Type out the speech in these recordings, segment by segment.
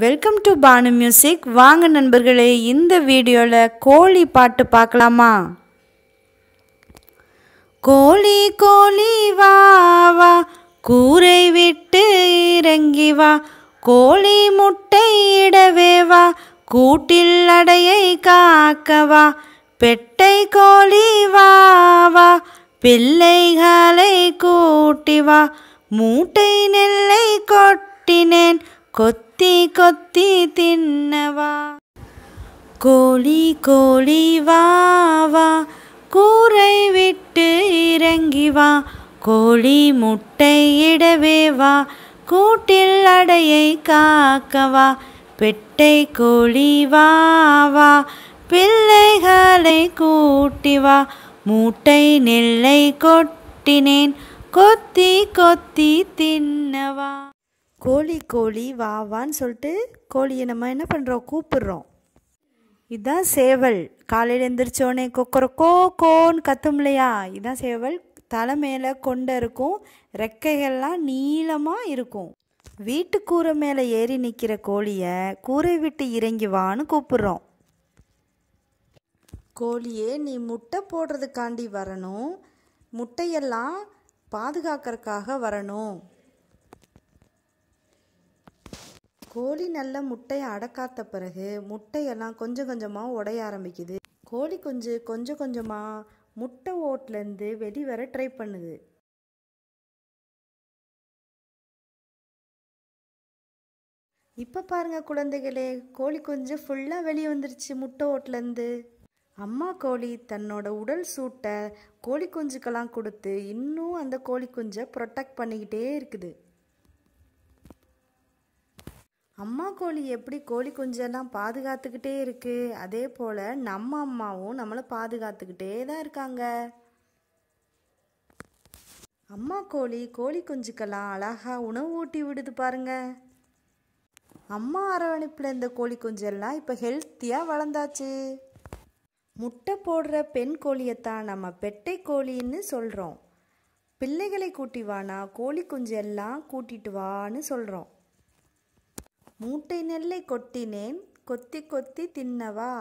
welcome to Banu music வாங்க நண்பர்களே இந்த வீடியோவில் கோழி பாட்டு பார்க்கலாமா கோழி கோழி வா வா கூரை விட்டு இறங்கி வா கோழி முட்டை இடவே வா கூட்டில் அடையை காக்கவா பெட்டை கோழி வா வா பிள்ளைகளை கூட்டி வா மூட்டை நெல்லை கொட்டினேன் கொத்தி கொத்தி தின்னவா கோழி கோழி வாவா கூரை விட்டு இறங்கி வா கோழி முட்டை இடவே வா கூட்டில் அடையை காக்கவா பெட்டை கோழி வாவா பிள்ளைகளை கூட்டி வா மூட்டை நெல்லை கொட்டினேன் கொத்தி கொத்தி தின்னவா கோழி கோழி வா வான்னு சொல்லிட்டு கோழியை நம்ம என்ன பண்ணுறோம் கூப்பிடுறோம் இதுதான் சேவல் காலையில் எந்திரிச்சோடனே கொக்கரக்கோ கோன்னு கத்தும் இல்லையா இதுதான் சேவல் தலை மேலே கொண்ட இருக்கும் ரெக்கைகள்லாம் நீளமாக இருக்கும் வீட்டு கூரை மேலே ஏறி நிற்கிற கோழியை கூரை விட்டு இறங்கி வான்னு கூப்பிடுறோம் கோழியே நீ முட்டை போடுறதுக்காண்டி வரணும் முட்டையெல்லாம் பாதுகாக்கிறதுக்காக வரணும் கோழி நல்ல முட்டையை அடக்காத்த பிறகு முட்டையெல்லாம் கொஞ்சம் கொஞ்சமாக உடைய ஆரம்பிக்குது கோழி குஞ்சு கொஞ்சம் கொஞ்சமாக முட்டை ஓட்லேருந்து வெளிவர ட்ரை பண்ணுது இப்போ பாருங்கள் குழந்தைகளே கோழி குஞ்சு ஃபுல்லாக வெளியே வந்துருச்சு முட்டை ஓட்லேருந்து அம்மா கோழி தன்னோட உடல் சூட்டை கோழி குஞ்சுக்கெல்லாம் கொடுத்து இன்னும் அந்த கோழி குஞ்சை ப்ரொட்டக்ட் பண்ணிக்கிட்டே இருக்குது அம்மா கோழி எப்படி கோழி குஞ்செல்லாம் பாதுகாத்துக்கிட்டே இருக்கு அதே போல் நம்ம அம்மாவும் நம்மளை பாதுகாத்துக்கிட்டே தான் இருக்காங்க அம்மா கோழி கோழி குஞ்சுக்கெல்லாம் அழகாக உணவு ஊட்டி விடுது பாருங்க அம்மா அரவணைப்பில் இருந்த கோழி குஞ்செல்லாம் இப்போ ஹெல்த்தியாக வளர்ந்தாச்சு முட்டை போடுற பெண் கோழியைத்தான் நம்ம பெட்டை கோழின்னு சொல்கிறோம் பிள்ளைகளை கூட்டி வானா கோழி குஞ்சு எல்லாம் கூட்டிட்டு வான்னு சொல்கிறோம் மூட்டை நெல்லை கொட்டினேன் கொத்தி கொத்தி தின்னவா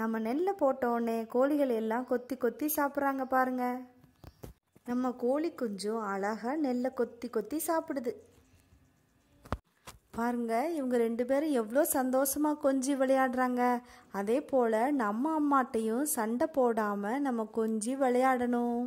நம்ம நெல்லை போட்டோடனே கோழிகள் எல்லாம் கொத்தி கொத்தி சாப்பிட்றாங்க பாருங்க நம்ம கோழி குஞ்சும் அழகாக நெல்லை கொத்தி கொத்தி சாப்பிடுது பாருங்க இவங்க ரெண்டு பேரும் எவ்வளோ சந்தோஷமாக கொஞ்சி விளையாடுறாங்க அதே போல் நம்ம அம்மாட்டையும் சண்டை போடாமல் நம்ம கொஞ்சி விளையாடணும்